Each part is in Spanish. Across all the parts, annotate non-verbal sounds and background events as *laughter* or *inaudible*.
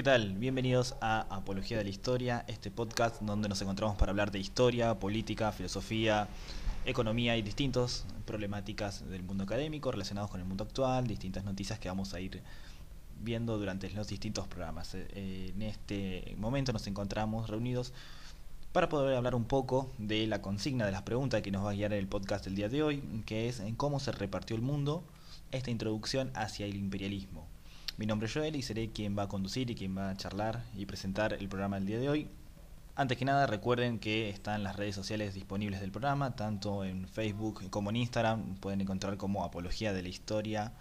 ¿Qué tal? Bienvenidos a Apología de la Historia, este podcast donde nos encontramos para hablar de historia, política, filosofía, economía y distintas problemáticas del mundo académico relacionados con el mundo actual, distintas noticias que vamos a ir viendo durante los distintos programas. Eh, en este momento nos encontramos reunidos para poder hablar un poco de la consigna de las preguntas que nos va a guiar el podcast del día de hoy, que es en cómo se repartió el mundo, esta introducción hacia el imperialismo. Mi nombre es Joel y seré quien va a conducir y quien va a charlar y presentar el programa del día de hoy. Antes que nada, recuerden que están las redes sociales disponibles del programa, tanto en Facebook como en Instagram. Pueden encontrar como Apología de la Historia.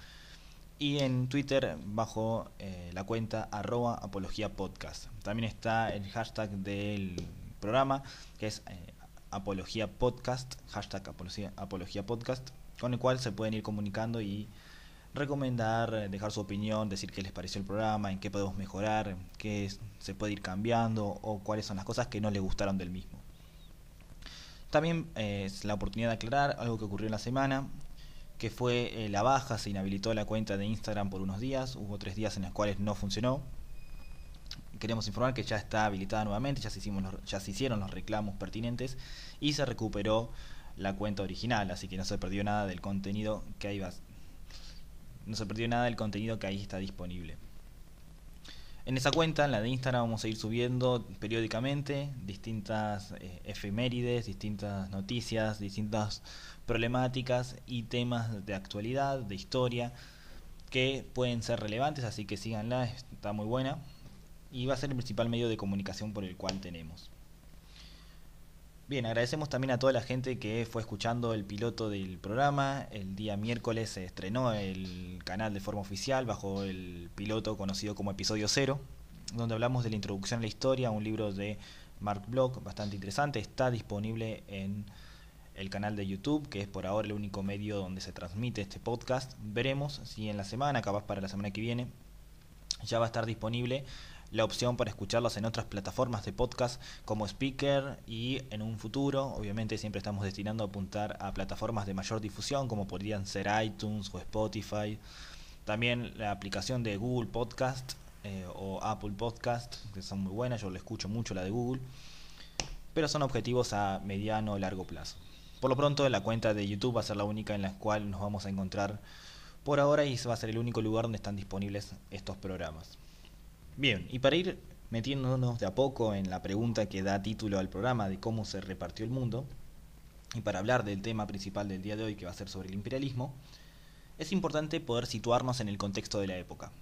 Y en Twitter bajo eh, la cuenta arroba apología podcast. También está el hashtag del programa, que es eh, apología podcast, hashtag podcast, con el cual se pueden ir comunicando y recomendar, eh, dejar su opinión, decir qué les pareció el programa, en qué podemos mejorar, qué se puede ir cambiando o cuáles son las cosas que no les gustaron del mismo. También eh, es la oportunidad de aclarar algo que ocurrió en la semana, que fue eh, la baja, se inhabilitó la cuenta de Instagram por unos días, hubo tres días en los cuales no funcionó. Queremos informar que ya está habilitada nuevamente, ya se, hicimos ya se hicieron los reclamos pertinentes y se recuperó la cuenta original, así que no se perdió nada del contenido que ahí va, no se perdió nada del contenido que ahí está disponible. En esa cuenta, en la de Instagram, vamos a ir subiendo periódicamente distintas eh, efemérides, distintas noticias, distintas problemáticas y temas de actualidad, de historia, que pueden ser relevantes, así que síganla, está muy buena. Y va a ser el principal medio de comunicación por el cual tenemos. Bien, agradecemos también a toda la gente que fue escuchando el piloto del programa. El día miércoles se estrenó el canal de forma oficial bajo el piloto conocido como Episodio Cero, donde hablamos de la introducción a la historia, un libro de Mark Block bastante interesante. Está disponible en el canal de YouTube, que es por ahora el único medio donde se transmite este podcast. Veremos si en la semana, capaz para la semana que viene, ya va a estar disponible la opción para escucharlos en otras plataformas de podcast como Speaker y en un futuro, obviamente siempre estamos destinando a apuntar a plataformas de mayor difusión como podrían ser iTunes o Spotify. También la aplicación de Google Podcast eh, o Apple Podcast, que son muy buenas, yo lo escucho mucho la de Google, pero son objetivos a mediano o largo plazo. Por lo pronto, la cuenta de YouTube va a ser la única en la cual nos vamos a encontrar por ahora y va a ser el único lugar donde están disponibles estos programas. Bien, y para ir metiéndonos de a poco en la pregunta que da título al programa de cómo se repartió el mundo, y para hablar del tema principal del día de hoy que va a ser sobre el imperialismo, es importante poder situarnos en el contexto de la época.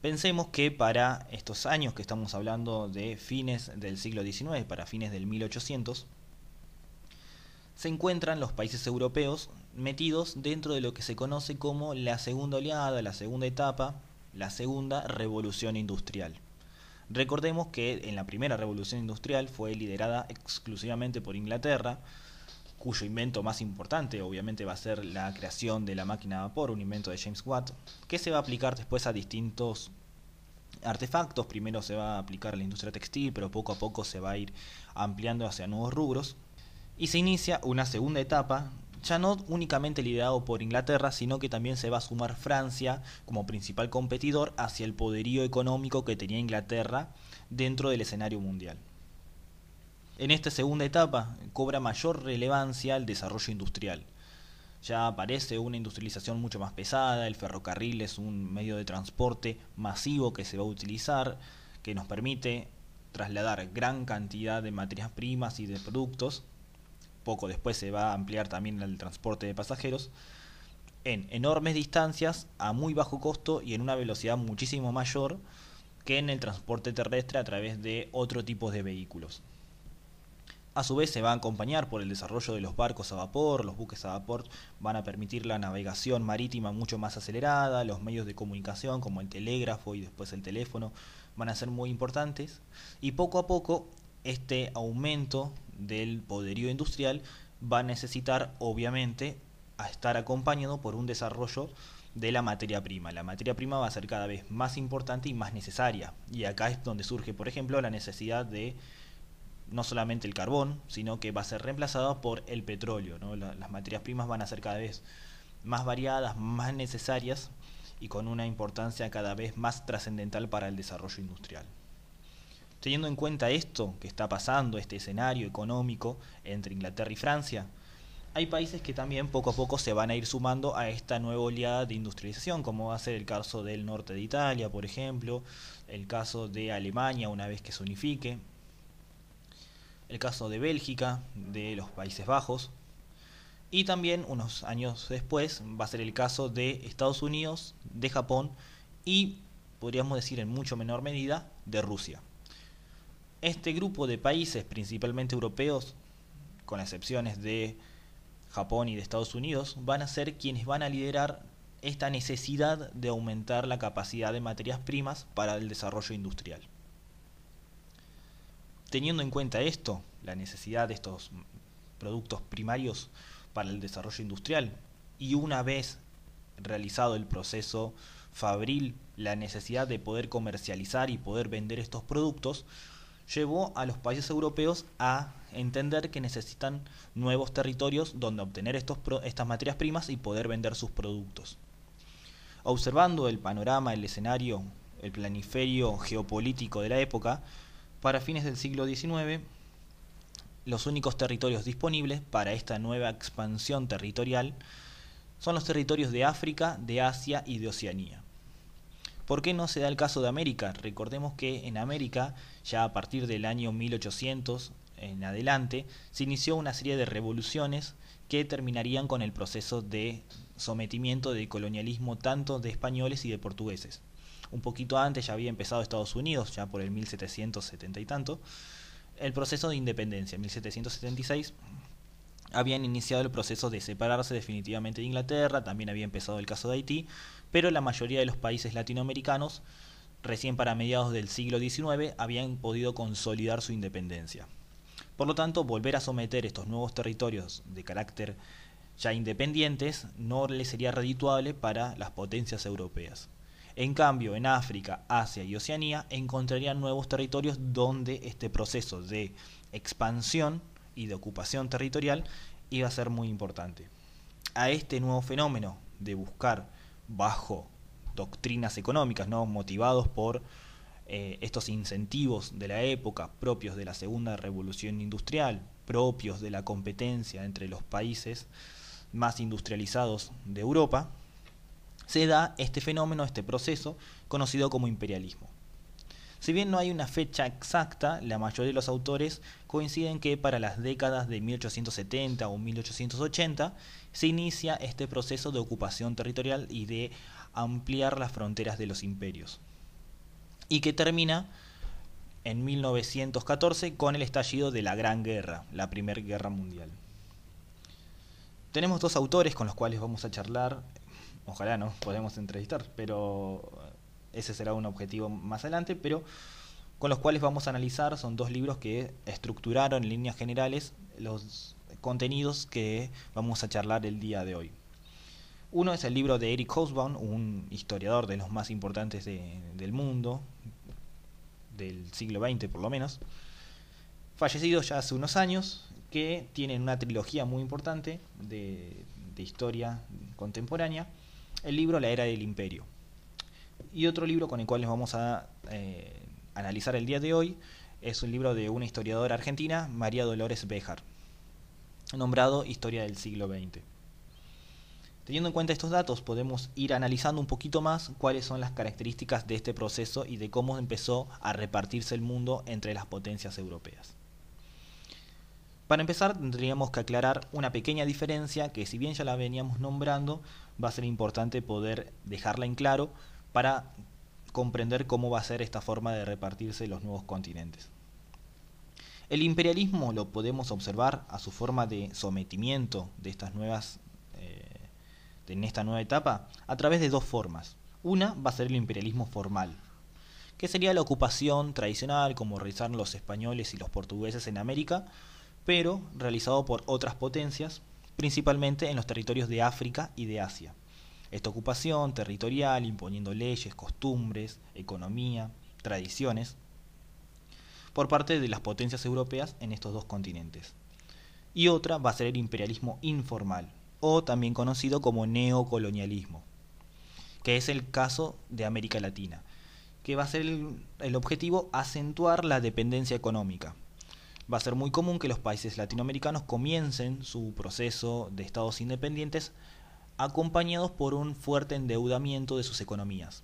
Pensemos que para estos años que estamos hablando de fines del siglo XIX, para fines del 1800, se encuentran los países europeos metidos dentro de lo que se conoce como la segunda oleada, la segunda etapa la segunda revolución industrial. Recordemos que en la primera revolución industrial fue liderada exclusivamente por Inglaterra, cuyo invento más importante obviamente va a ser la creación de la máquina de vapor, un invento de James Watt, que se va a aplicar después a distintos artefactos. Primero se va a aplicar a la industria textil, pero poco a poco se va a ir ampliando hacia nuevos rubros. Y se inicia una segunda etapa ya no únicamente liderado por Inglaterra, sino que también se va a sumar Francia como principal competidor hacia el poderío económico que tenía Inglaterra dentro del escenario mundial. En esta segunda etapa cobra mayor relevancia el desarrollo industrial. Ya aparece una industrialización mucho más pesada, el ferrocarril es un medio de transporte masivo que se va a utilizar, que nos permite trasladar gran cantidad de materias primas y de productos poco después se va a ampliar también el transporte de pasajeros, en enormes distancias, a muy bajo costo y en una velocidad muchísimo mayor que en el transporte terrestre a través de otro tipo de vehículos. A su vez se va a acompañar por el desarrollo de los barcos a vapor, los buques a vapor van a permitir la navegación marítima mucho más acelerada, los medios de comunicación como el telégrafo y después el teléfono van a ser muy importantes y poco a poco este aumento del poderío industrial va a necesitar, obviamente, a estar acompañado por un desarrollo de la materia prima. La materia prima va a ser cada vez más importante y más necesaria. Y acá es donde surge, por ejemplo, la necesidad de no solamente el carbón, sino que va a ser reemplazado por el petróleo. las materias primas van a ser cada vez más variadas, más necesarias y con una importancia cada vez más trascendental para el desarrollo industrial teniendo en cuenta esto que está pasando, este escenario económico entre Inglaterra y Francia, hay países que también poco a poco se van a ir sumando a esta nueva oleada de industrialización, como va a ser el caso del norte de Italia, por ejemplo, el caso de Alemania una vez que se unifique, el caso de Bélgica, de los Países Bajos, y también unos años después va a ser el caso de Estados Unidos, de Japón y, podríamos decir en mucho menor medida, de Rusia este grupo de países, principalmente europeos, con excepciones de Japón y de Estados Unidos, van a ser quienes van a liderar esta necesidad de aumentar la capacidad de materias primas para el desarrollo industrial. Teniendo en cuenta esto, la necesidad de estos productos primarios para el desarrollo industrial, y una vez realizado el proceso fabril, la necesidad de poder comercializar y poder vender estos productos, llevó a los países europeos a entender que necesitan nuevos territorios donde obtener estas materias primas y poder vender sus productos. Observando el panorama, el escenario, el planiferio geopolítico de la época, para fines del siglo XIX, los únicos territorios disponibles para esta nueva expansión territorial son los territorios de África, de Asia y de Oceanía. ¿Por qué no se da el caso de América? Recordemos que en América, ya a partir del año 1800 en adelante, se inició una serie de revoluciones que terminarían con el proceso de sometimiento de colonialismo tanto de españoles y de portugueses. Un poquito antes ya había empezado Estados Unidos, ya por el 1770 y tanto, el proceso de independencia, 1776 habían iniciado el proceso de separarse definitivamente de Inglaterra, también había empezado el caso de Haití, pero la mayoría de los países latinoamericanos recién para mediados del siglo XIX habían podido consolidar su independencia. Por lo tanto, volver a someter estos nuevos territorios de carácter ya independientes no les sería redituable para las potencias europeas. En cambio, en África, Asia y Oceanía encontrarían nuevos territorios donde este proceso de expansión y de ocupación territorial iba a ser muy importante. A este nuevo fenómeno de buscar bajo doctrinas económicas, ¿no? motivados por eh, estos incentivos de la época, propios de la segunda revolución industrial, propios de la competencia entre los países más industrializados de Europa, se da este fenómeno, este proceso, conocido como imperialismo. Si bien no hay una fecha exacta, la mayoría de los autores coinciden que para las décadas de 1870 o 1880 se inicia este proceso de ocupación territorial y de ampliar las fronteras de los imperios. Y que termina en 1914 con el estallido de la Gran Guerra, la Primera Guerra Mundial. Tenemos dos autores con los cuales vamos a charlar, ojalá no podemos entrevistar, pero ese será un objetivo más adelante, pero con los cuales vamos a analizar, son dos libros que estructuraron en líneas generales los contenidos que vamos a charlar el día de hoy. Uno es el libro de Eric Hobsbawm, un historiador de los más importantes del mundo, del siglo XX por lo menos, fallecido ya hace unos años, que tiene una trilogía muy importante de historia contemporánea, el libro La Era del Imperio. Y otro libro con el cual les vamos a eh, analizar el día de hoy es un libro de una historiadora argentina, María Dolores Bejar, nombrado Historia del siglo XX. Teniendo en cuenta estos datos, podemos ir analizando un poquito más cuáles son las características de este proceso y de cómo empezó a repartirse el mundo entre las potencias europeas. Para empezar, tendríamos que aclarar una pequeña diferencia que si bien ya la veníamos nombrando, va a ser importante poder dejarla en claro para comprender cómo va a ser esta forma de repartirse los nuevos continentes. El imperialismo lo podemos observar a su forma de sometimiento de estas nuevas eh, en esta nueva etapa a través de dos formas. Una va a ser el imperialismo formal, que sería la ocupación tradicional como realizaron los españoles y los portugueses en América, pero realizado por otras potencias, principalmente en los territorios de África y de Asia. Esta ocupación territorial, imponiendo leyes, costumbres, economía, tradiciones, por parte de las potencias europeas en estos dos continentes. Y otra va a ser el imperialismo informal, o también conocido como neocolonialismo, que es el caso de América Latina, que va a ser el, el objetivo acentuar la dependencia económica. Va a ser muy común que los países latinoamericanos comiencen su proceso de estados independientes acompañados por un fuerte endeudamiento de sus economías.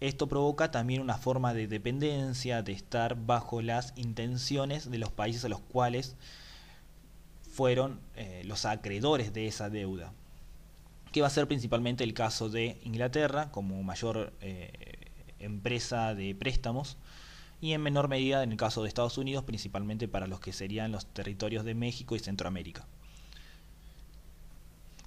Esto provoca también una forma de dependencia, de estar bajo las intenciones de los países a los cuales fueron eh, los acreedores de esa deuda, que va a ser principalmente el caso de Inglaterra como mayor eh, empresa de préstamos y en menor medida en el caso de Estados Unidos, principalmente para los que serían los territorios de México y Centroamérica.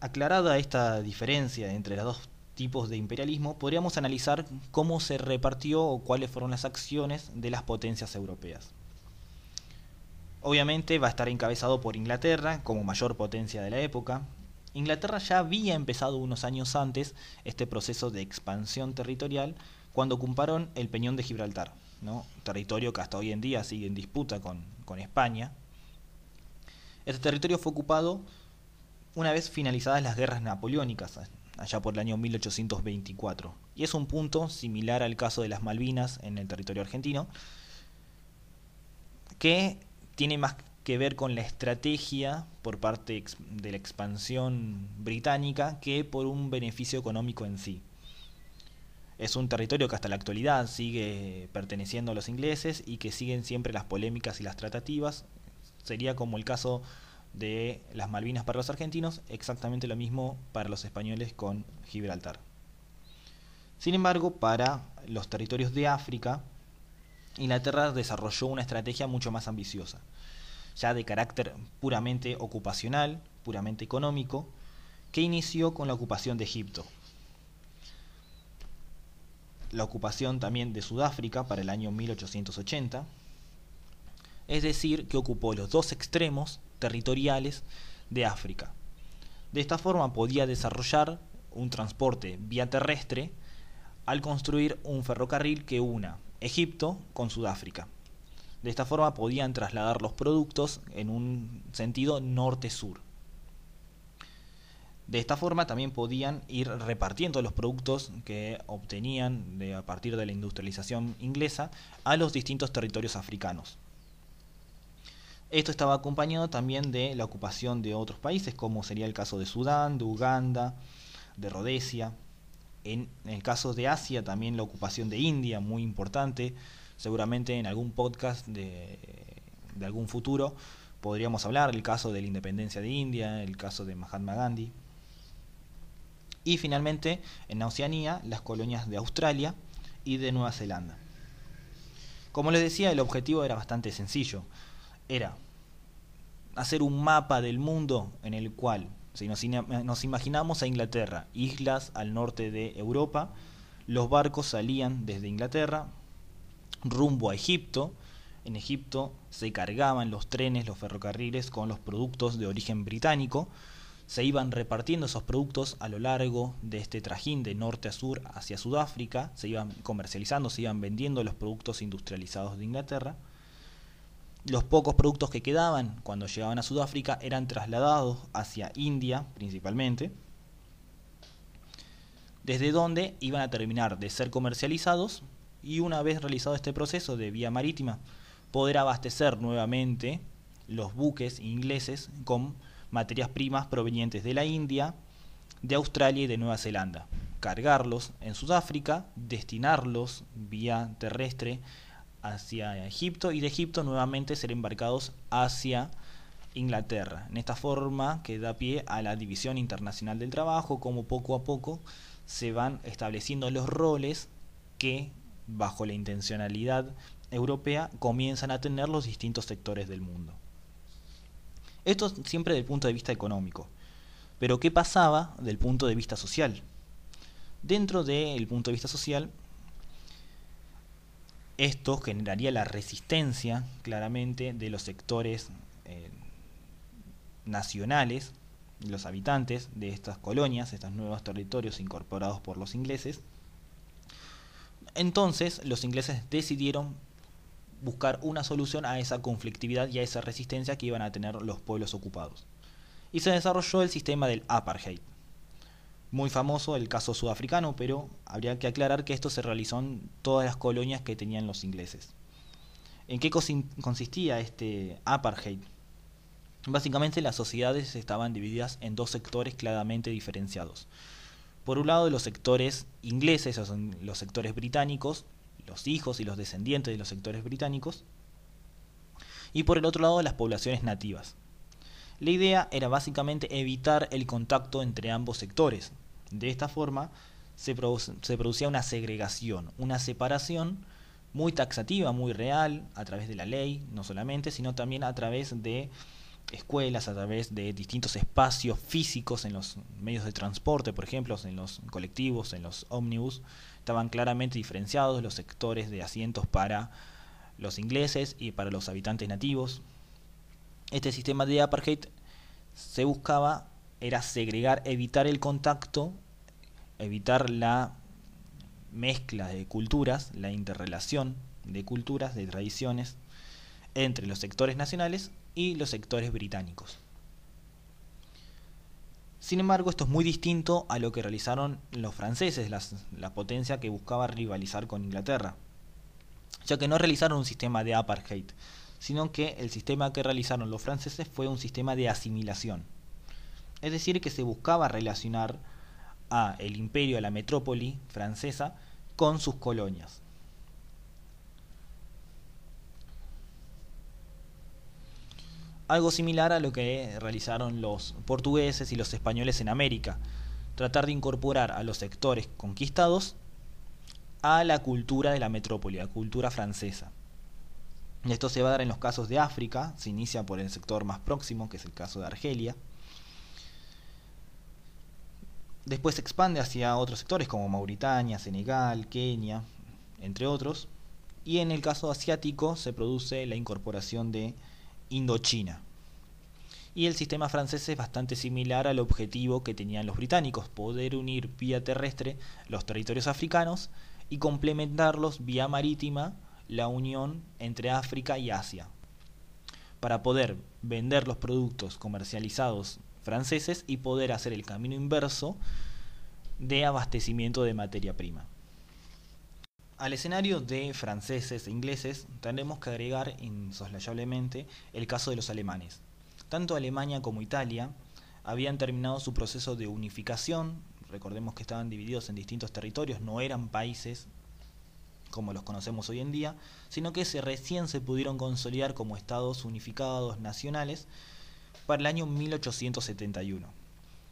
Aclarada esta diferencia entre los dos tipos de imperialismo, podríamos analizar cómo se repartió o cuáles fueron las acciones de las potencias europeas. Obviamente va a estar encabezado por Inglaterra como mayor potencia de la época. Inglaterra ya había empezado unos años antes este proceso de expansión territorial cuando ocuparon el Peñón de Gibraltar, territorio que hasta hoy en día sigue en disputa con, con España. Este territorio fue ocupado una vez finalizadas las guerras napoleónicas, allá por el año 1824. Y es un punto similar al caso de las Malvinas en el territorio argentino, que tiene más que ver con la estrategia por parte de la expansión británica que por un beneficio económico en sí. Es un territorio que hasta la actualidad sigue perteneciendo a los ingleses y que siguen siempre las polémicas y las tratativas. Sería como el caso de las Malvinas para los argentinos, exactamente lo mismo para los españoles con Gibraltar. Sin embargo, para los territorios de África, Inglaterra desarrolló una estrategia mucho más ambiciosa, ya de carácter puramente ocupacional, puramente económico, que inició con la ocupación de Egipto. La ocupación también de Sudáfrica para el año 1880, es decir, que ocupó los dos extremos territoriales de África. De esta forma podía desarrollar un transporte vía terrestre al construir un ferrocarril que una Egipto con Sudáfrica. De esta forma podían trasladar los productos en un sentido norte-sur. De esta forma también podían ir repartiendo los productos que obtenían de, a partir de la industrialización inglesa a los distintos territorios africanos. Esto estaba acompañado también de la ocupación de otros países, como sería el caso de Sudán, de Uganda, de Rhodesia. En el caso de Asia también la ocupación de India, muy importante. Seguramente en algún podcast de, algún futuro podríamos hablar del caso de la independencia de India, el caso de Mahatma Gandhi. Y finalmente en Oceanía las colonias de Australia y de Nueva Zelanda. Como les decía, el objetivo era bastante sencillo, era hacer un mapa del mundo en el cual si nos, imaginamos a Inglaterra, islas al norte de Europa, los barcos salían desde Inglaterra rumbo a Egipto. En Egipto se cargaban los trenes, los ferrocarriles con los productos de origen británico. Se iban repartiendo esos productos a lo largo de este trajín de norte a sur hacia Sudáfrica. Se iban comercializando, se iban vendiendo los productos industrializados de Inglaterra los pocos productos que quedaban cuando llegaban a Sudáfrica eran trasladados hacia India principalmente, desde donde iban a terminar de ser comercializados y una vez realizado este proceso de vía marítima, poder abastecer nuevamente los buques ingleses con materias primas provenientes de la India, de Australia y de Nueva Zelanda, cargarlos en Sudáfrica, destinarlos vía terrestre hacia Egipto y de Egipto nuevamente ser embarcados hacia Inglaterra. En esta forma que da pie a la división internacional del trabajo, como poco a poco se van estableciendo los roles que, bajo la intencionalidad europea, comienzan a tener los distintos sectores del mundo. Esto siempre desde el punto de vista económico. Pero ¿qué pasaba del punto de vista social? Dentro del punto de vista social, esto generaría la resistencia claramente de los sectores eh, nacionales, los habitantes de estas colonias, estos nuevos territorios incorporados por los ingleses. Entonces los ingleses decidieron buscar una solución a esa conflictividad y a esa resistencia que iban a tener los pueblos ocupados. Y se desarrolló el sistema del apartheid muy famoso el caso sudafricano, pero habría que aclarar que esto se realizó en todas las colonias que tenían los ingleses. ¿En qué consistía este apartheid? Básicamente las sociedades estaban divididas en dos sectores claramente diferenciados. Por un lado, los sectores ingleses, los sectores británicos, los hijos y los descendientes de los sectores británicos, y por el otro lado, las poblaciones nativas, la idea era básicamente evitar el contacto entre ambos sectores. De esta forma se, producía una segregación, una separación muy taxativa, muy real, a través de la ley, no solamente, sino también a través de escuelas, a través de distintos espacios físicos en los medios de transporte, por ejemplo, en los colectivos, en los ómnibus, estaban claramente diferenciados los sectores de asientos para los ingleses y para los habitantes nativos, este sistema de apartheid se buscaba era segregar, evitar el contacto, evitar la mezcla de culturas, la interrelación de culturas, de tradiciones entre los sectores nacionales y los sectores británicos. Sin embargo, esto es muy distinto a lo que realizaron los franceses, la potencia que buscaba rivalizar con Inglaterra, ya que no realizaron un sistema de apartheid, sino que el sistema que realizaron los franceses fue un sistema de asimilación. Es decir, que se buscaba relacionar a el imperio, a la metrópoli francesa, con sus colonias. Algo similar a lo que realizaron los portugueses y los españoles en América, tratar de incorporar a los sectores conquistados a la cultura de la metrópoli, a la cultura francesa. Esto se va a dar en los casos de África, se inicia por el sector más próximo, que es el caso de Argelia. Después se expande hacia otros sectores como Mauritania, Senegal, Kenia, entre otros. Y en el caso asiático se produce la incorporación de Indochina. Y el sistema francés es bastante similar al objetivo que tenían los británicos, poder unir vía terrestre los territorios africanos y complementarlos vía marítima la unión entre África y Asia, para poder vender los productos comercializados franceses y poder hacer el camino inverso de abastecimiento de materia prima. Al escenario de franceses e ingleses tendremos que agregar insoslayablemente el caso de los alemanes. Tanto Alemania como Italia habían terminado su proceso de unificación, recordemos que estaban divididos en distintos territorios, no eran países como los conocemos hoy en día, sino que se recién se pudieron consolidar como estados unificados nacionales para el año 1871.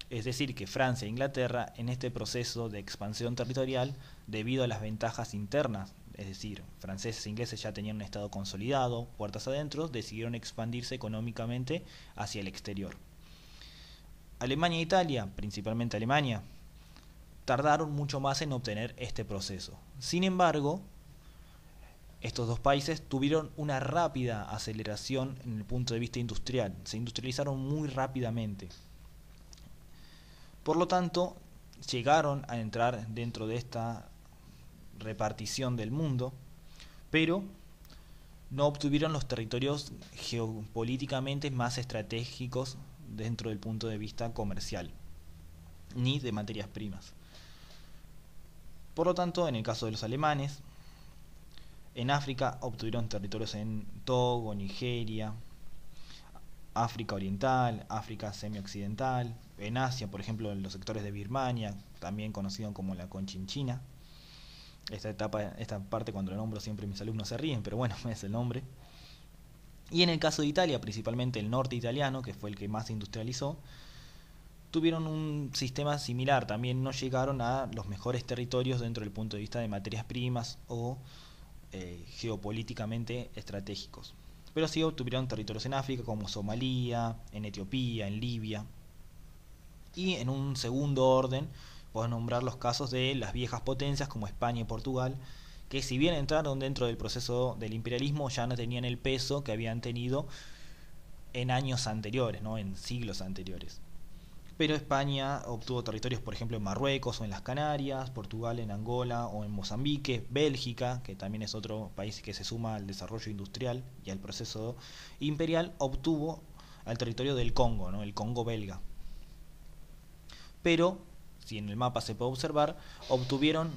Es decir, que Francia e Inglaterra en este proceso de expansión territorial, debido a las ventajas internas, es decir, franceses e ingleses ya tenían un estado consolidado, puertas adentro, decidieron expandirse económicamente hacia el exterior. Alemania e Italia, principalmente Alemania, tardaron mucho más en obtener este proceso. Sin embargo, estos dos países tuvieron una rápida aceleración en el punto de vista industrial, se industrializaron muy rápidamente. Por lo tanto, llegaron a entrar dentro de esta repartición del mundo, pero no obtuvieron los territorios geopolíticamente más estratégicos dentro del punto de vista comercial, ni de materias primas. Por lo tanto, en el caso de los alemanes, en África obtuvieron territorios en Togo, Nigeria, África Oriental, África Semi-Occidental, en Asia, por ejemplo, en los sectores de Birmania, también conocido como la Conchinchina. Esta etapa, esta parte cuando lo nombro siempre mis alumnos se ríen, pero bueno, *laughs* es el nombre. Y en el caso de Italia, principalmente el norte italiano, que fue el que más se industrializó, tuvieron un sistema similar, también no llegaron a los mejores territorios dentro del punto de vista de materias primas o eh, geopolíticamente estratégicos. Pero sí obtuvieron territorios en África como Somalia, en Etiopía, en Libia. Y en un segundo orden, puedo nombrar los casos de las viejas potencias como España y Portugal, que si bien entraron dentro del proceso del imperialismo, ya no tenían el peso que habían tenido en años anteriores, ¿no? en siglos anteriores pero España obtuvo territorios, por ejemplo, en Marruecos o en las Canarias, Portugal en Angola o en Mozambique, Bélgica, que también es otro país que se suma al desarrollo industrial y al proceso imperial, obtuvo al territorio del Congo, el Congo belga. Pero, si en el mapa se puede observar, obtuvieron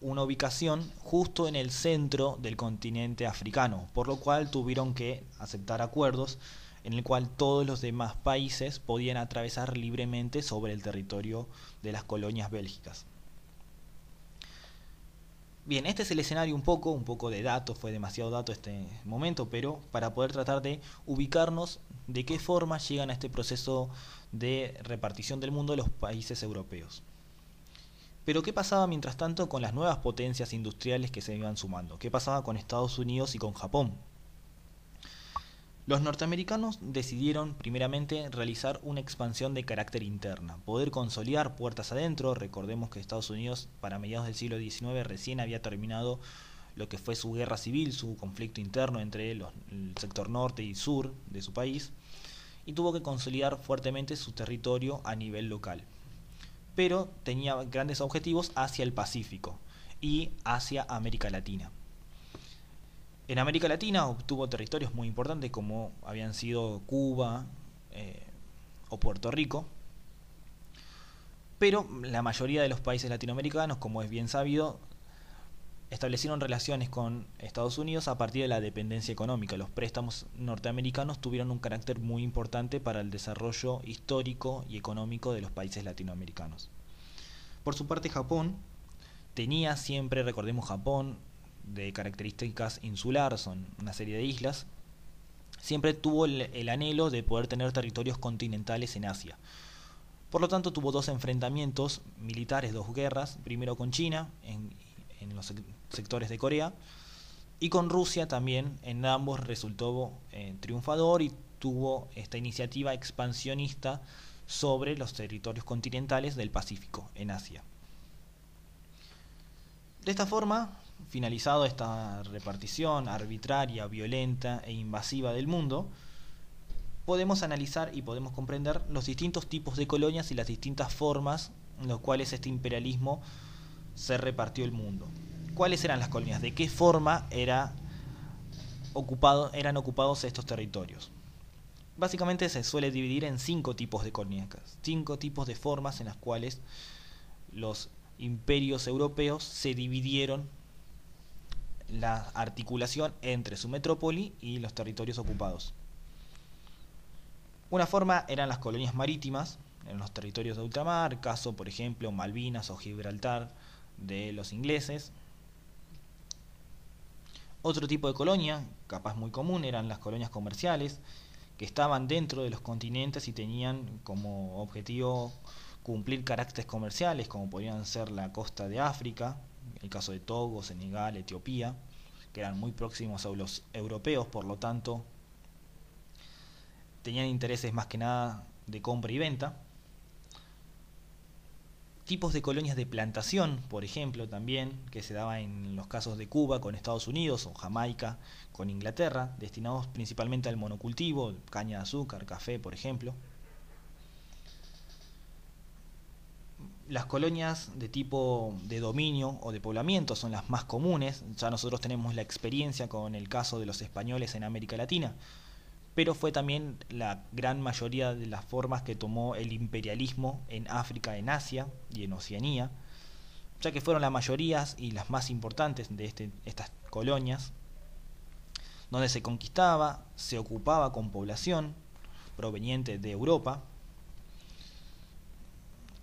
una ubicación justo en el centro del continente africano, por lo cual tuvieron que aceptar acuerdos en el cual todos los demás países podían atravesar libremente sobre el territorio de las colonias bélgicas. Bien, este es el escenario un poco, un poco de datos, fue demasiado dato este momento, pero para poder tratar de ubicarnos de qué forma llegan a este proceso de repartición del mundo los países europeos. Pero ¿qué pasaba mientras tanto con las nuevas potencias industriales que se iban sumando? ¿Qué pasaba con Estados Unidos y con Japón? Los norteamericanos decidieron primeramente realizar una expansión de carácter interna, poder consolidar puertas adentro, recordemos que Estados Unidos para mediados del siglo XIX recién había terminado lo que fue su guerra civil, su conflicto interno entre el sector norte y sur de su país, y tuvo que consolidar fuertemente su territorio a nivel local. Pero tenía grandes objetivos hacia el Pacífico y hacia América Latina. En América Latina obtuvo territorios muy importantes como habían sido Cuba eh, o Puerto Rico, pero la mayoría de los países latinoamericanos, como es bien sabido, establecieron relaciones con Estados Unidos a partir de la dependencia económica. Los préstamos norteamericanos tuvieron un carácter muy importante para el desarrollo histórico y económico de los países latinoamericanos. Por su parte, Japón tenía siempre, recordemos, Japón de características insular, son una serie de islas, siempre tuvo el, anhelo de poder tener territorios continentales en Asia. Por lo tanto, tuvo dos enfrentamientos militares, dos guerras, primero con China en, los sectores de Corea y con Rusia también, en ambos resultó eh, triunfador y tuvo esta iniciativa expansionista sobre los territorios continentales del Pacífico, en Asia. De esta forma, Finalizado esta repartición arbitraria, violenta e invasiva del mundo, podemos analizar y podemos comprender los distintos tipos de colonias y las distintas formas en las cuales este imperialismo se repartió el mundo. ¿Cuáles eran las colonias? ¿De qué forma era ocupado, eran ocupados estos territorios? Básicamente se suele dividir en cinco tipos de colonias, cinco tipos de formas en las cuales los imperios europeos se dividieron la articulación entre su metrópoli y los territorios ocupados. Una forma eran las colonias marítimas, en los territorios de ultramar, caso por ejemplo Malvinas o Gibraltar de los ingleses. Otro tipo de colonia, capaz muy común, eran las colonias comerciales, que estaban dentro de los continentes y tenían como objetivo cumplir caracteres comerciales, como podían ser la costa de África, el caso de Togo, Senegal, Etiopía, que eran muy próximos a los europeos, por lo tanto, tenían intereses más que nada de compra y venta. Tipos de colonias de plantación, por ejemplo, también, que se daba en los casos de Cuba con Estados Unidos o Jamaica con Inglaterra, destinados principalmente al monocultivo, caña de azúcar, café, por ejemplo. las colonias de tipo de dominio o de poblamiento son las más comunes, ya nosotros tenemos la experiencia con el caso de los españoles en América Latina, pero fue también la gran mayoría de las formas que tomó el imperialismo en África, en Asia y en Oceanía, ya que fueron las mayorías y las más importantes de este, estas colonias, donde se conquistaba, se ocupaba con población proveniente de Europa,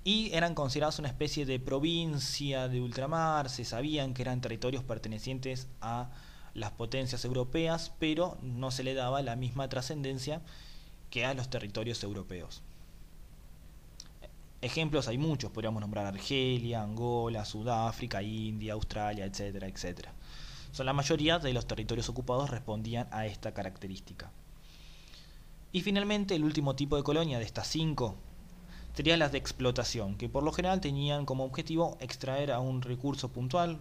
y eran consideradas una especie de provincia de ultramar, se sabían que eran territorios pertenecientes a las potencias europeas, pero no se le daba la misma trascendencia que a los territorios europeos. Ejemplos hay muchos, podríamos nombrar Argelia, Angola, Sudáfrica, India, Australia, etcétera, etcétera. Son la mayoría de los territorios ocupados respondían a esta característica. Y finalmente, el último tipo de colonia de estas cinco serían las de explotación, que por lo general tenían como objetivo extraer a un recurso puntual,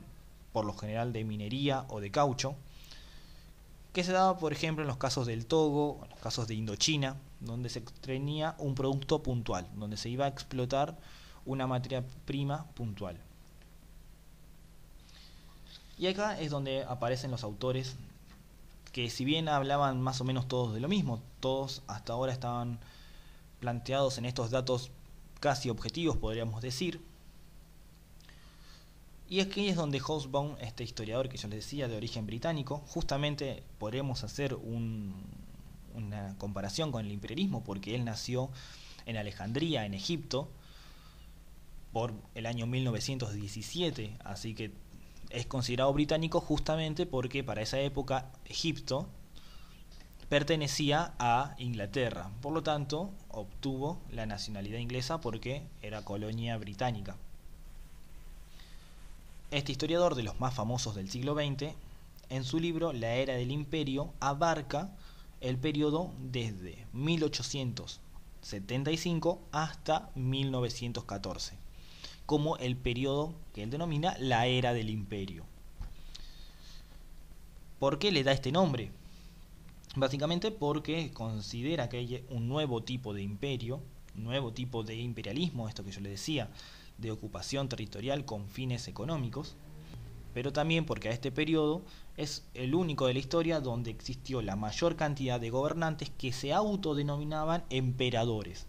por lo general de minería o de caucho, que se daba por ejemplo en los casos del Togo, en los casos de Indochina, donde se extraía un producto puntual, donde se iba a explotar una materia prima puntual. Y acá es donde aparecen los autores que si bien hablaban más o menos todos de lo mismo, todos hasta ahora estaban planteados en estos datos casi objetivos, podríamos decir. Y es que es donde Hobsbawm, este historiador que yo les decía de origen británico, justamente podremos hacer una comparación con el imperialismo, porque él nació en Alejandría, en Egipto, por el año 1917, así que es considerado británico justamente porque para esa época Egipto pertenecía a Inglaterra. Por lo tanto, obtuvo la nacionalidad inglesa porque era colonia británica. Este historiador de los más famosos del siglo XX, en su libro La Era del Imperio, abarca el periodo desde 1875 hasta 1914, como el periodo que él denomina la Era del Imperio. ¿Por qué le da este nombre? Básicamente porque considera que hay un nuevo tipo de imperio, un nuevo tipo de imperialismo, esto que yo le decía, de ocupación territorial con fines económicos, pero también porque a este periodo es el único de la historia donde existió la mayor cantidad de gobernantes que se autodenominaban emperadores.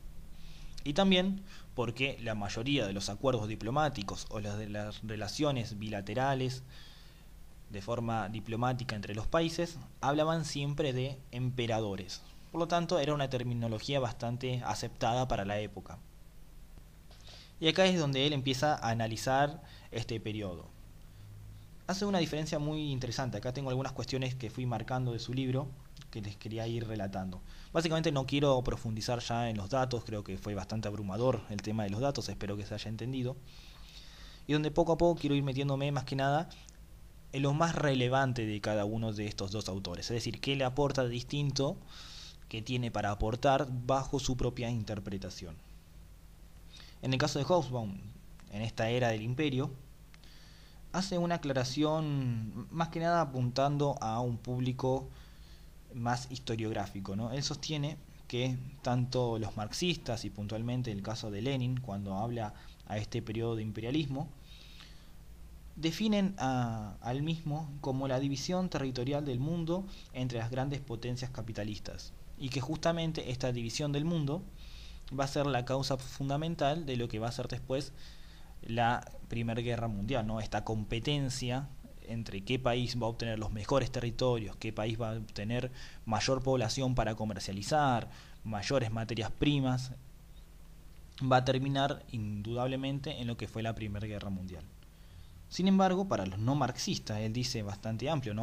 Y también porque la mayoría de los acuerdos diplomáticos o las de las relaciones bilaterales de forma diplomática entre los países, hablaban siempre de emperadores. Por lo tanto, era una terminología bastante aceptada para la época. Y acá es donde él empieza a analizar este periodo. Hace una diferencia muy interesante. Acá tengo algunas cuestiones que fui marcando de su libro que les quería ir relatando. Básicamente no quiero profundizar ya en los datos, creo que fue bastante abrumador el tema de los datos, espero que se haya entendido. Y donde poco a poco quiero ir metiéndome más que nada en lo más relevante de cada uno de estos dos autores, es decir, qué le aporta distinto, qué tiene para aportar bajo su propia interpretación. En el caso de Hobsbawm, en esta era del imperio, hace una aclaración más que nada apuntando a un público más historiográfico. ¿no? Él sostiene que tanto los marxistas y puntualmente el caso de Lenin, cuando habla a este periodo de imperialismo, definen al mismo como la división territorial del mundo entre las grandes potencias capitalistas, y que justamente esta división del mundo va a ser la causa fundamental de lo que va a ser después la Primera Guerra Mundial, ¿no? esta competencia entre qué país va a obtener los mejores territorios, qué país va a obtener mayor población para comercializar, mayores materias primas, va a terminar indudablemente en lo que fue la Primera Guerra Mundial. Sin embargo, para los no marxistas, él dice bastante amplio,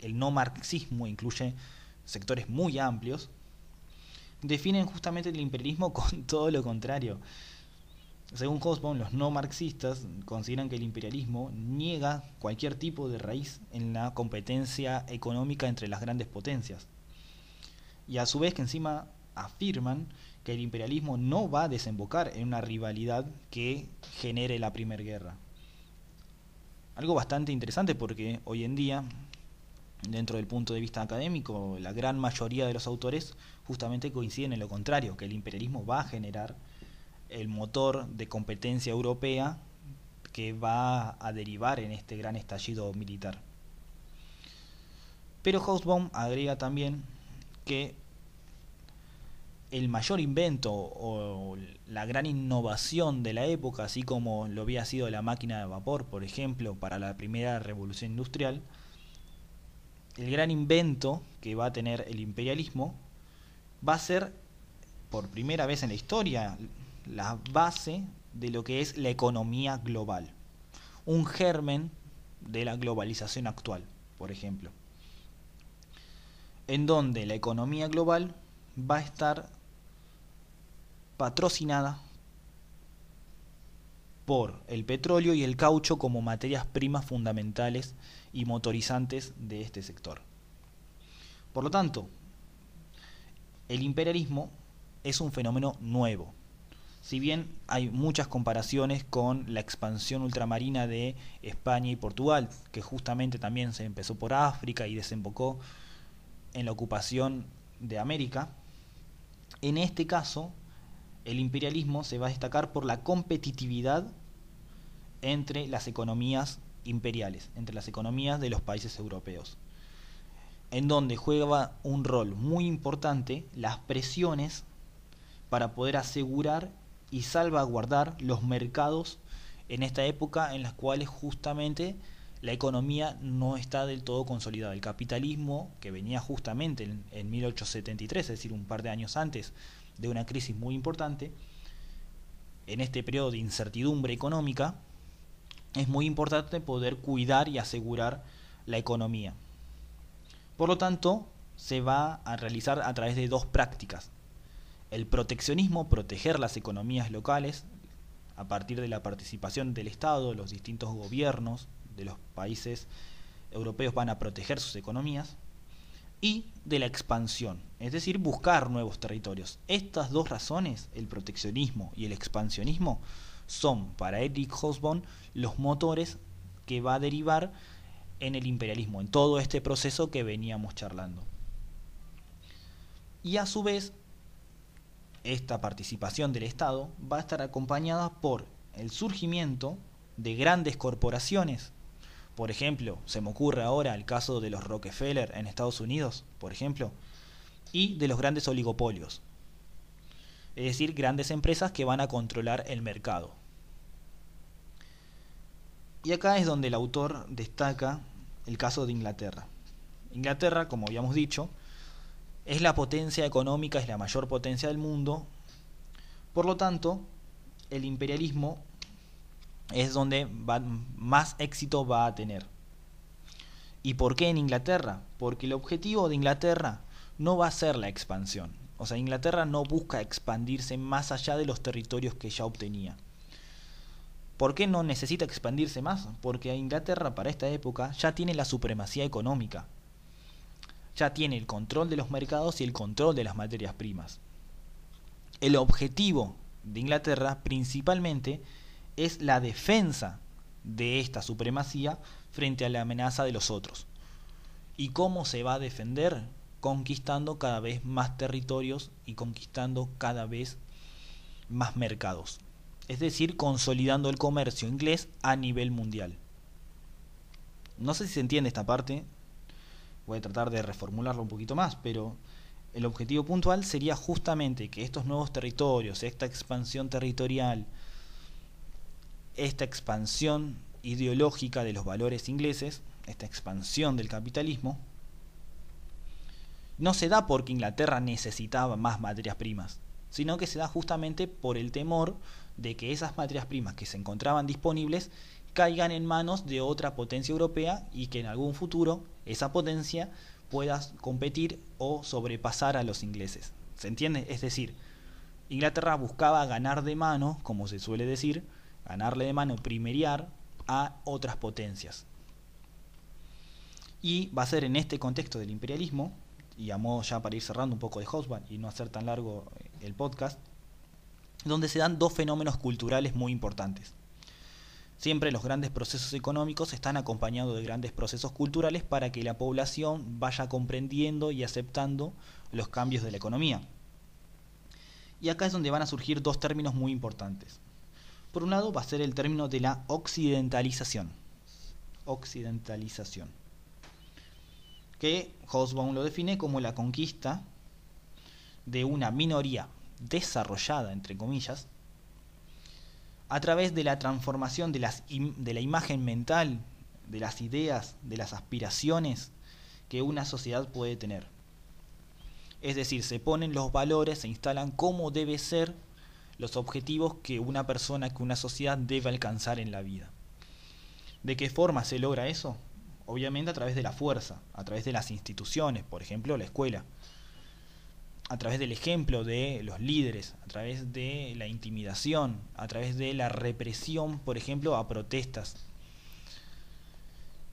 el no marxismo incluye sectores muy amplios, definen justamente el imperialismo *laughs* con todo lo contrario. Según Hobsbawm, los no marxistas consideran que el imperialismo niega cualquier tipo de raíz en la competencia económica entre las grandes potencias. Y a su vez que encima afirman que el imperialismo no va a desembocar en una rivalidad que genere la Primera Guerra. Algo bastante interesante porque hoy en día, dentro del punto de vista académico, la gran mayoría de los autores justamente coinciden en lo contrario, que el imperialismo va a generar el motor de competencia europea que va a derivar en este gran estallido militar. Pero Hausbaum agrega también que el mayor invento o la gran innovación de la época, así como lo había sido la máquina de vapor, por ejemplo, para la primera revolución industrial, el gran invento que va a tener el imperialismo va a ser, por primera vez en la historia, la base de lo que es la economía global. Un germen de la globalización actual, por ejemplo. En donde la economía global va a estar patrocinada por el petróleo y el caucho como materias primas fundamentales y motorizantes de este sector. Por lo tanto, el imperialismo es un fenómeno nuevo. Si bien hay muchas comparaciones con la expansión ultramarina de España y Portugal, que justamente también se empezó por África y desembocó en la ocupación de América, en este caso el imperialismo se va a destacar por la competitividad entre las economías imperiales, entre las economías de los países europeos, en donde juega un rol muy importante las presiones para poder asegurar y salvaguardar los mercados en esta época en las cuales justamente la economía no está del todo consolidada. El capitalismo, que venía justamente en, en 1873, es decir, un par de años antes de una crisis muy importante, en este periodo de incertidumbre económica, es muy importante poder cuidar y asegurar la economía. Por lo tanto, se va a realizar a través de dos prácticas. El proteccionismo, proteger las economías locales a partir de la participación del Estado, los distintos gobiernos de los países europeos van a proteger sus economías y de la expansión, es decir, buscar nuevos territorios. Estas dos razones, el proteccionismo y el expansionismo, son para Eric Hobsbawm los motores que va a derivar en el imperialismo, en todo este proceso que veníamos charlando. Y a su vez, esta participación del Estado va a estar acompañada por el surgimiento de grandes corporaciones por ejemplo, se me ocurre ahora el caso de los Rockefeller en Estados Unidos, por ejemplo, y de los grandes oligopolios. Es decir, grandes empresas que van a controlar el mercado. Y acá es donde el autor destaca el caso de Inglaterra. Inglaterra, como habíamos dicho, es la potencia económica, es la mayor potencia del mundo. Por lo tanto, el imperialismo es donde más éxito va a tener. ¿Y por qué en Inglaterra? Porque el objetivo de Inglaterra no va a ser la expansión. O sea, Inglaterra no busca expandirse más allá de los territorios que ya obtenía. ¿Por qué no necesita expandirse más? Porque Inglaterra para esta época ya tiene la supremacía económica. Ya tiene el control de los mercados y el control de las materias primas. El objetivo de Inglaterra principalmente es la defensa de esta supremacía frente a la amenaza de los otros. ¿Y cómo se va a defender? Conquistando cada vez más territorios y conquistando cada vez más mercados. Es decir, consolidando el comercio inglés a nivel mundial. No sé si se entiende esta parte. Voy a tratar de reformularlo un poquito más, pero el objetivo puntual sería justamente que estos nuevos territorios, esta expansión territorial, esta expansión ideológica de los valores ingleses, esta expansión del capitalismo, no se da porque Inglaterra necesitaba más materias primas, sino que se da justamente por el temor de que esas materias primas que se encontraban disponibles caigan en manos de otra potencia europea y que en algún futuro esa potencia pueda competir o sobrepasar a los ingleses. ¿Se entiende? Es decir, Inglaterra buscaba ganar de mano, como se suele decir, ganarle de mano, primeriar a otras potencias. Y va a ser en este contexto del imperialismo, y a modo ya para ir cerrando un poco de Hobsbawm y no hacer tan largo eh, el podcast, donde se dan dos fenómenos culturales muy importantes. Siempre los grandes procesos económicos están acompañados de grandes procesos culturales para que la población vaya comprendiendo y aceptando los cambios de la economía. Y acá es donde van a surgir dos términos muy importantes. Por un lado va a ser el término de la occidentalización. Occidentalización. Que Hobsbawm lo define como la conquista de una minoría desarrollada, entre comillas, a través de la transformación de, de la imagen mental, de las ideas, de las aspiraciones que una sociedad puede tener. Es decir, se ponen los valores, se instalan cómo debe ser los objetivos que una persona, que una sociedad debe alcanzar en la vida. ¿De qué forma se logra eso? Obviamente a través de la fuerza, a través de las instituciones, por ejemplo la escuela, a través del ejemplo de los líderes, a través de la intimidación, a través de la represión, por ejemplo, a protestas.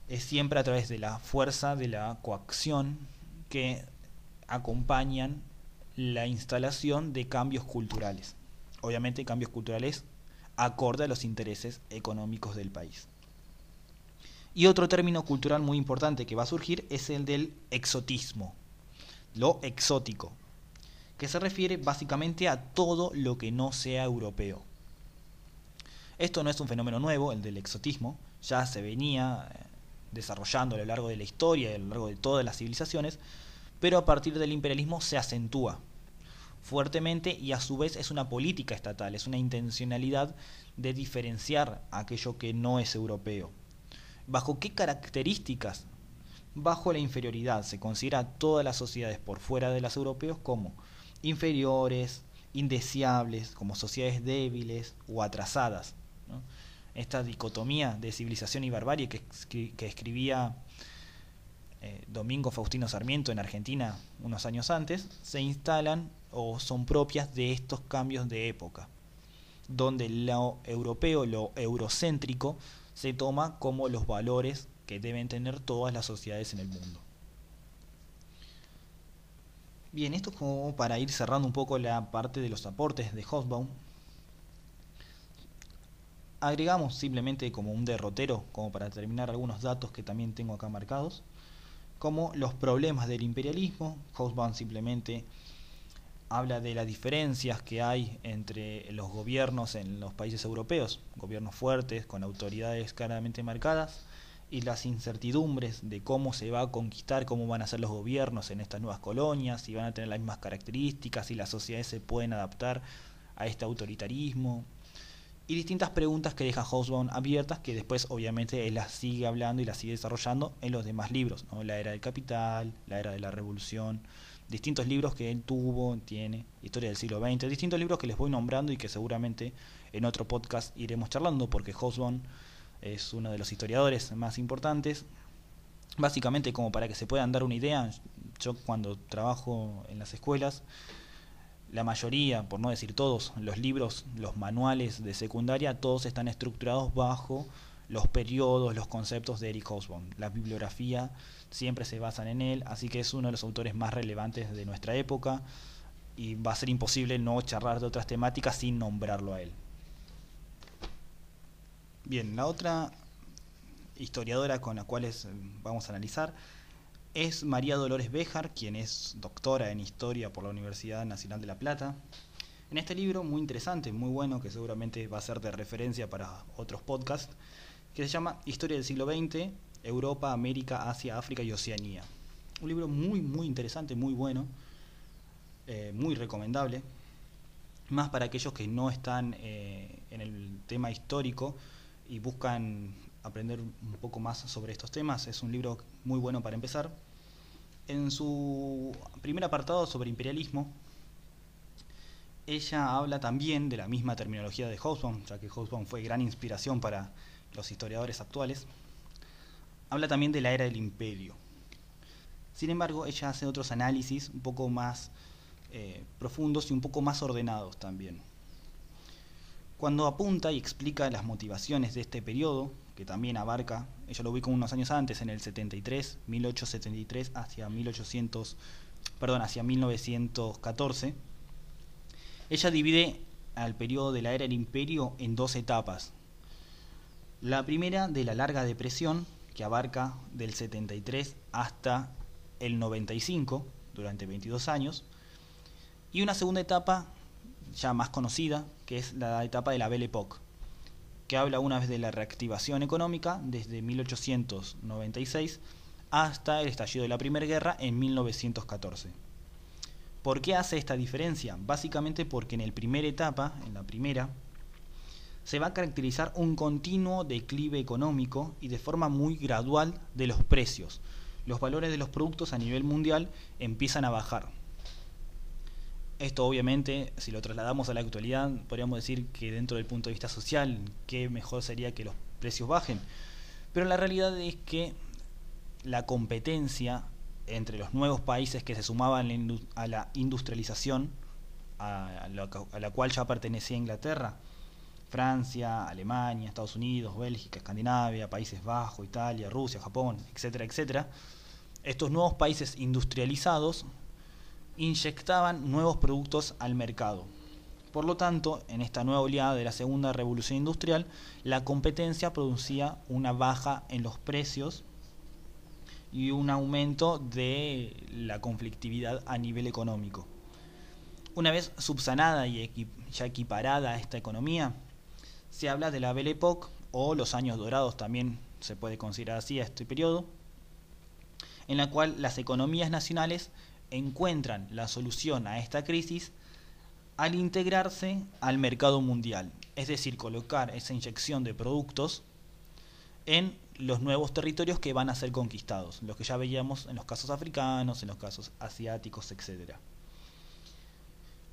Es siempre a través de la fuerza, de la coacción que acompañan la instalación de cambios culturales obviamente cambios culturales acorde a los intereses económicos del país. Y otro término cultural muy importante que va a surgir es el del exotismo, lo exótico, que se refiere básicamente a todo lo que no sea europeo. Esto no es un fenómeno nuevo, el del exotismo, ya se venía eh, desarrollando a lo largo de la historia, a lo largo de todas las civilizaciones, pero a partir del imperialismo se acentúa fuertemente y a su vez es una política estatal, es una intencionalidad de diferenciar aquello que no es europeo. ¿Bajo qué características? Bajo la inferioridad se considera a todas las sociedades por fuera de las europeas como inferiores, indeseables, como sociedades débiles o atrasadas. Esta dicotomía de civilización y barbarie que, escribía eh, Domingo Faustino Sarmiento en Argentina unos años antes, se instalan o son propias de estos cambios de época, donde lo europeo, lo eurocéntrico, se toma como los valores que deben tener todas las sociedades en el mundo. Bien, esto es como para ir cerrando un poco la parte de los aportes de Hobsbawm. Agregamos simplemente como un derrotero, como para terminar algunos datos que también tengo acá marcados, como los problemas del imperialismo. Hobsbawm simplemente habla de las diferencias que hay entre los gobiernos en los países europeos, gobiernos fuertes, con autoridades claramente marcadas, y las incertidumbres de cómo se va a conquistar, cómo van a ser los gobiernos en estas nuevas colonias, si van a tener las mismas características, si las sociedades se pueden adaptar a este autoritarismo. Y distintas preguntas que deja Hobsbawm abiertas, que después obviamente él las sigue hablando y las sigue desarrollando en los demás libros, ¿no? La era del capital, la era de la revolución, distintos libros que él tuvo, tiene, historia del siglo XX, distintos libros que les voy nombrando y que seguramente en otro podcast iremos charlando, porque Hobsbawm es uno de los historiadores más importantes. Básicamente, como para que se puedan dar una idea, yo cuando trabajo en las escuelas, la mayoría, por no decir todos, los libros, los manuales de secundaria, todos están estructurados bajo los periodos, los conceptos de Eric Hobsbawm, la bibliografía siempre se basan en él, así que es uno de los autores más relevantes de nuestra época y va a ser imposible no charlar de otras temáticas sin nombrarlo a él. Bien, la otra historiadora con la cual vamos a analizar es María Dolores Bejar, quien es doctora en historia por la Universidad Nacional de La Plata. En este libro, muy interesante, muy bueno, que seguramente va a ser de referencia para otros podcasts, que se llama Historia del siglo XX, Europa, América, Asia, África y Oceanía. Un libro muy, muy interesante, muy bueno, eh, muy recomendable, más para aquellos que no están eh, en el tema histórico y buscan aprender un poco más sobre estos temas. Es un libro muy bueno para empezar. En su primer apartado sobre imperialismo, ella habla también de la misma terminología de Hobsbawm, ya que Hobsbawm fue gran inspiración para los historiadores actuales habla también de la era del imperio. Sin embargo, ella hace otros análisis un poco más eh, profundos y un poco más ordenados también. Cuando apunta y explica las motivaciones de este periodo, que también abarca, ella lo ubica unos años antes, en el 73, 1873 hacia 1800, perdón, hacia 1914, ella divide al periodo de la era del imperio en dos etapas. La primera de la larga depresión, que abarca del 73 hasta el 95, durante 22 años, y una segunda etapa ya más conocida, que es la etapa de la Belle Époque, que habla una vez de la reactivación económica desde 1896 hasta el estallido de la Primera Guerra en 1914. ¿Por qué hace esta diferencia? Básicamente porque en la primera etapa, en la primera, se va a caracterizar un continuo declive económico y de forma muy gradual de los precios. Los valores de los productos a nivel mundial empiezan a bajar. Esto obviamente, si lo trasladamos a la actualidad, podríamos decir que dentro del punto de vista social, qué mejor sería que los precios bajen. Pero la realidad es que la competencia entre los nuevos países que se sumaban a la industrialización, a la cual ya pertenecía Inglaterra, Francia, Alemania, Estados Unidos, Bélgica, Escandinavia, Países Bajos, Italia, Rusia, Japón, etcétera, etcétera, estos nuevos países industrializados inyectaban nuevos productos al mercado. Por lo tanto, en esta nueva oleada de la segunda revolución industrial, la competencia producía una baja en los precios y un aumento de la conflictividad a nivel económico. Una vez subsanada y, ya equiparada esta economía, se habla de la Belle Époque o los años dorados también se puede considerar así a este periodo, en la cual las economías nacionales encuentran la solución a esta crisis al integrarse al mercado mundial, es decir, colocar esa inyección de productos en los nuevos territorios que van a ser conquistados, los que ya veíamos en los casos africanos, en los casos asiáticos, etc.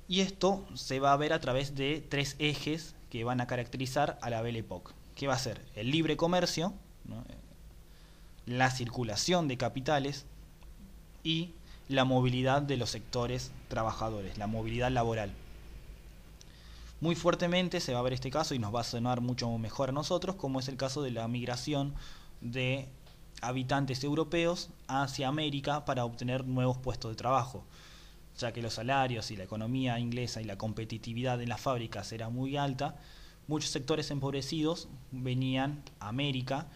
Y esto se va a ver a través de tres ejes que van a caracterizar a la Belle Époque, que va a ser el libre comercio, la circulación de capitales y la movilidad de los sectores trabajadores, la movilidad laboral. Muy fuertemente se va a ver este caso y nos va a sonar mucho mejor a nosotros, como es el caso de la migración de habitantes europeos hacia América para obtener nuevos puestos de trabajo ya que los salarios y la economía inglesa y la competitividad en las fábricas era muy alta, muchos sectores empobrecidos venían a América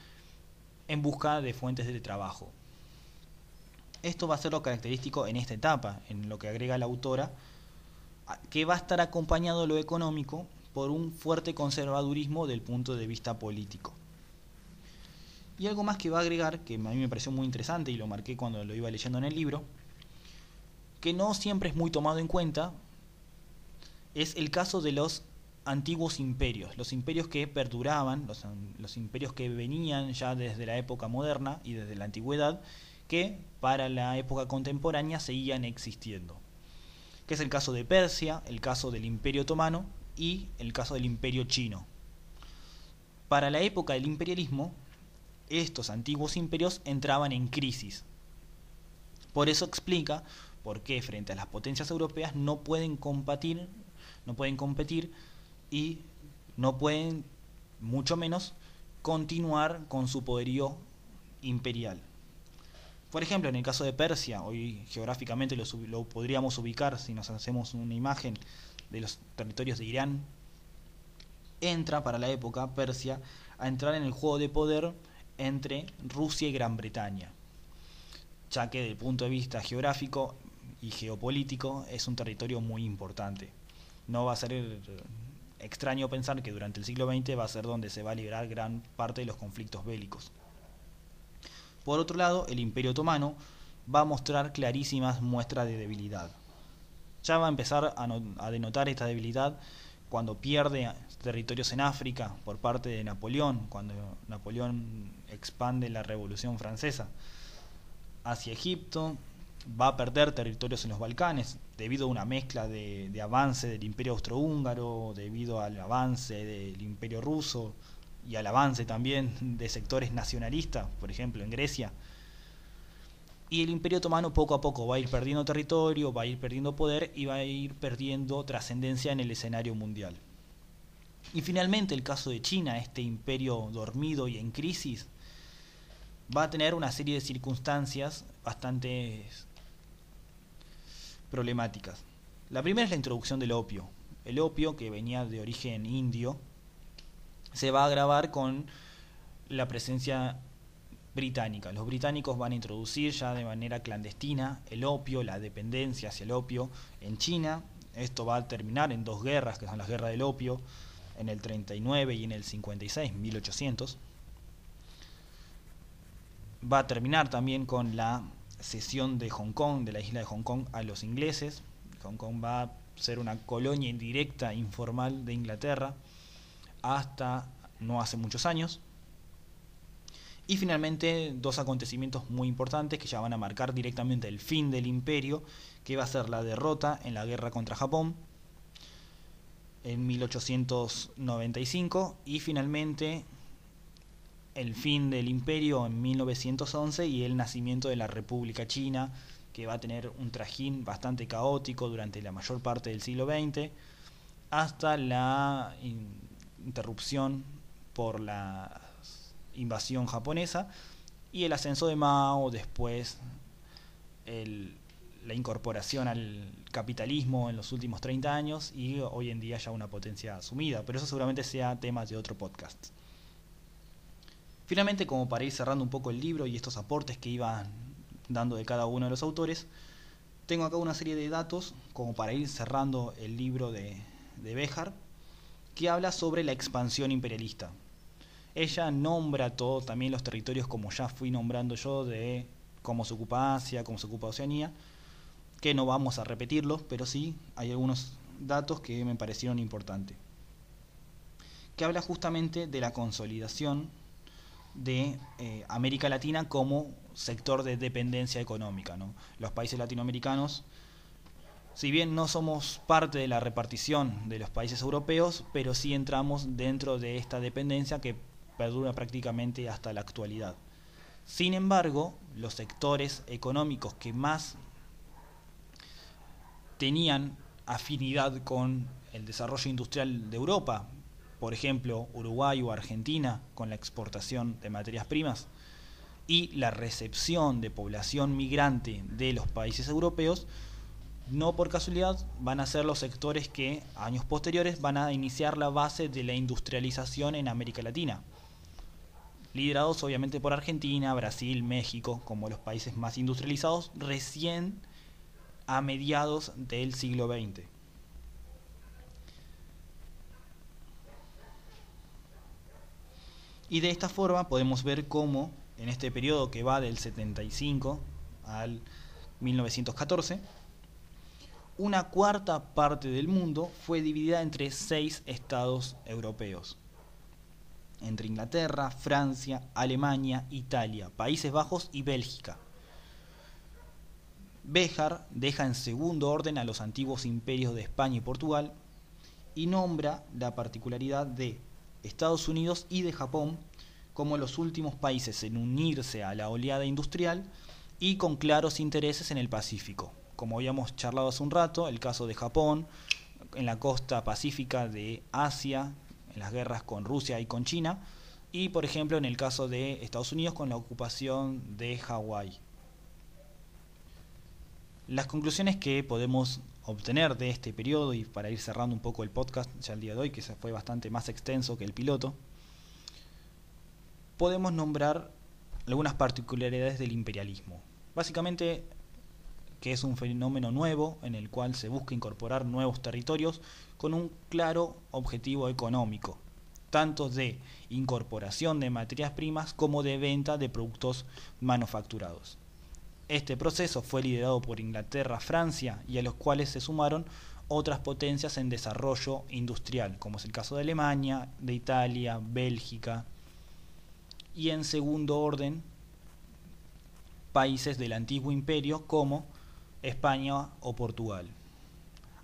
en busca de fuentes de trabajo. Esto va a ser lo característico en esta etapa, en lo que agrega la autora, que va a estar acompañado lo económico por un fuerte conservadurismo del punto de vista político. Y algo más que va a agregar, que a mí me pareció muy interesante y lo marqué cuando lo iba leyendo en el libro, que no siempre es muy tomado en cuenta, es el caso de los antiguos imperios, los imperios que perduraban, los, imperios que venían ya desde la época moderna y desde la antigüedad, que para la época contemporánea seguían existiendo. Que es el caso de Persia, el caso del imperio otomano y el caso del imperio chino. Para la época del imperialismo, estos antiguos imperios entraban en crisis. Por eso explica porque frente a las potencias europeas no pueden competir, no pueden competir y no pueden mucho menos continuar con su poderío imperial. Por ejemplo, en el caso de Persia, hoy geográficamente lo, lo podríamos ubicar si nos hacemos una imagen de los territorios de Irán, entra para la época Persia a entrar en el juego de poder entre Rusia y Gran Bretaña, ya que desde el punto de vista geográfico y geopolítico, es un territorio muy importante. No va a ser extraño pensar que durante el siglo XX va a ser donde se va a liberar gran parte de los conflictos bélicos. Por otro lado, el Imperio Otomano va a mostrar clarísimas muestras de debilidad. Ya va a empezar a, a, denotar esta debilidad cuando pierde territorios en África por parte de Napoleón, cuando Napoleón expande la Revolución Francesa hacia Egipto, va a perder territorios en los Balcanes debido a una mezcla de, avance del imperio austrohúngaro, debido al avance del imperio ruso y al avance también de sectores nacionalistas, por ejemplo en Grecia. Y el imperio otomano poco a poco va a ir perdiendo territorio, va a ir perdiendo poder y va a ir perdiendo trascendencia en el escenario mundial. Y finalmente el caso de China, este imperio dormido y en crisis, va a tener una serie de circunstancias bastante problemáticas. La primera es la introducción del opio. El opio, que venía de origen indio, se va a agravar con la presencia británica. Los británicos van a introducir ya de manera clandestina el opio, la dependencia hacia el opio en China. Esto va a terminar en dos guerras, que son las guerras del opio, en el 39 y en el 56, 1800. Va a terminar también con la cesión de Hong Kong, de la isla de Hong Kong, a los ingleses. Hong Kong va a ser una colonia indirecta, informal de Inglaterra, hasta no hace muchos años. Y finalmente dos acontecimientos muy importantes que ya van a marcar directamente el fin del imperio, que va a ser la derrota en la guerra contra Japón en 1895 y finalmente el fin del imperio en 1911 y el nacimiento de la República China, que va a tener un trajín bastante caótico durante la mayor parte del siglo XX, hasta la interrupción por la invasión japonesa y el ascenso de Mao, después la incorporación al capitalismo en los últimos 30 años y hoy en día ya una potencia asumida, pero eso seguramente sea tema de otro podcast. Finalmente, como para ir cerrando un poco el libro y estos aportes que iban dando de cada uno de los autores, tengo acá una serie de datos como para ir cerrando el libro de, Bejar, que habla sobre la expansión imperialista. Ella nombra todos también los territorios como ya fui nombrando yo de cómo se ocupa Asia, cómo se ocupa Oceanía, que no vamos a repetirlo, pero sí hay algunos datos que me parecieron importantes. Que habla justamente de la consolidación de eh, América Latina como sector de dependencia económica. Los países latinoamericanos, si bien no somos parte de la repartición de los países europeos, pero sí entramos dentro de esta dependencia que perdura prácticamente hasta la actualidad. Sin embargo, los sectores económicos que más tenían afinidad con el desarrollo industrial de Europa, por ejemplo, Uruguay o Argentina con la exportación de materias primas y la recepción de población migrante de los países europeos, no por casualidad van a ser los sectores que años posteriores van a iniciar la base de la industrialización en América Latina, liderados obviamente por Argentina, Brasil, México, como los países más industrializados, recién a mediados del siglo XX. Y de esta forma podemos ver cómo en este periodo que va del 75 al 1914, una cuarta parte del mundo fue dividida entre seis estados europeos, entre Inglaterra, Francia, Alemania, Italia, Países Bajos y Bélgica. Béjar deja en segundo orden a los antiguos imperios de España y Portugal y nombra la particularidad de Estados Unidos y de Japón como los últimos países en unirse a la oleada industrial y con claros intereses en el Pacífico. Como habíamos charlado hace un rato, el caso de Japón, en la costa pacífica de Asia, en las guerras con Rusia y con China, y por ejemplo en el caso de Estados Unidos con la ocupación de Hawái. Las conclusiones que podemos obtener de este periodo y para ir cerrando un poco el podcast ya el día de hoy, que se fue bastante más extenso que el piloto, podemos nombrar algunas particularidades del imperialismo. Básicamente que es un fenómeno nuevo en el cual se busca incorporar nuevos territorios con un claro objetivo económico, tanto de incorporación de materias primas como de venta de productos manufacturados. Este proceso fue liderado por Inglaterra, Francia y a los cuales se sumaron otras potencias en desarrollo industrial, como es el caso de Alemania, de Italia, Bélgica y en segundo orden países del antiguo imperio como España o Portugal.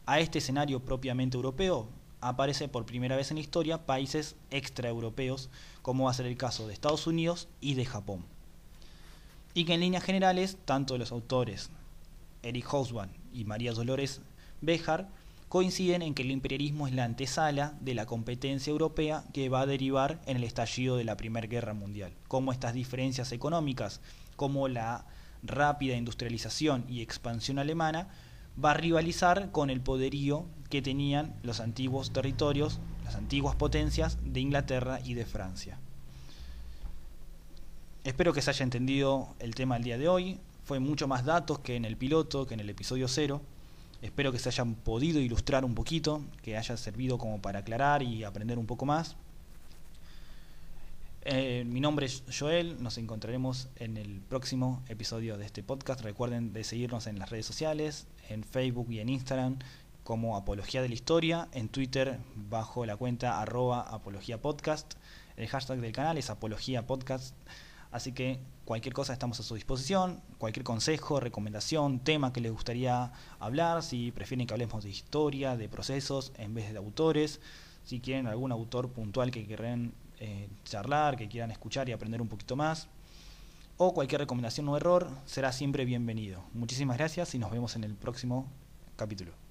A este escenario propiamente europeo aparece por primera vez en la historia países extraeuropeos, como va a ser el caso de Estados Unidos y de Japón y que en líneas generales tanto los autores Eric Hobsbawm y María Dolores Bejar coinciden en que el imperialismo es la antesala de la competencia europea que va a derivar en el estallido de la Primera Guerra Mundial, como estas diferencias económicas, como la rápida industrialización y expansión alemana, va a rivalizar con el poderío que tenían los antiguos territorios, las antiguas potencias de Inglaterra y de Francia. Espero que se haya entendido el tema del día de hoy. Fue mucho más datos que en el piloto, que en el episodio cero. Espero que se hayan podido ilustrar un poquito, que haya servido como para aclarar y aprender un poco más. Eh, mi nombre es Joel, nos encontraremos en el próximo episodio de este podcast. Recuerden de seguirnos en las redes sociales, en Facebook y en Instagram como Apología de la Historia, en Twitter bajo la cuenta arroba apología El hashtag del canal es apología podcast. Así que cualquier cosa estamos a su disposición, cualquier consejo, recomendación, tema que les gustaría hablar, si prefieren que hablemos de historia, de procesos en vez de autores, si quieren algún autor puntual que quieran eh, charlar, que quieran escuchar y aprender un poquito más, o cualquier recomendación o error, será siempre bienvenido. Muchísimas gracias y nos vemos en el próximo capítulo.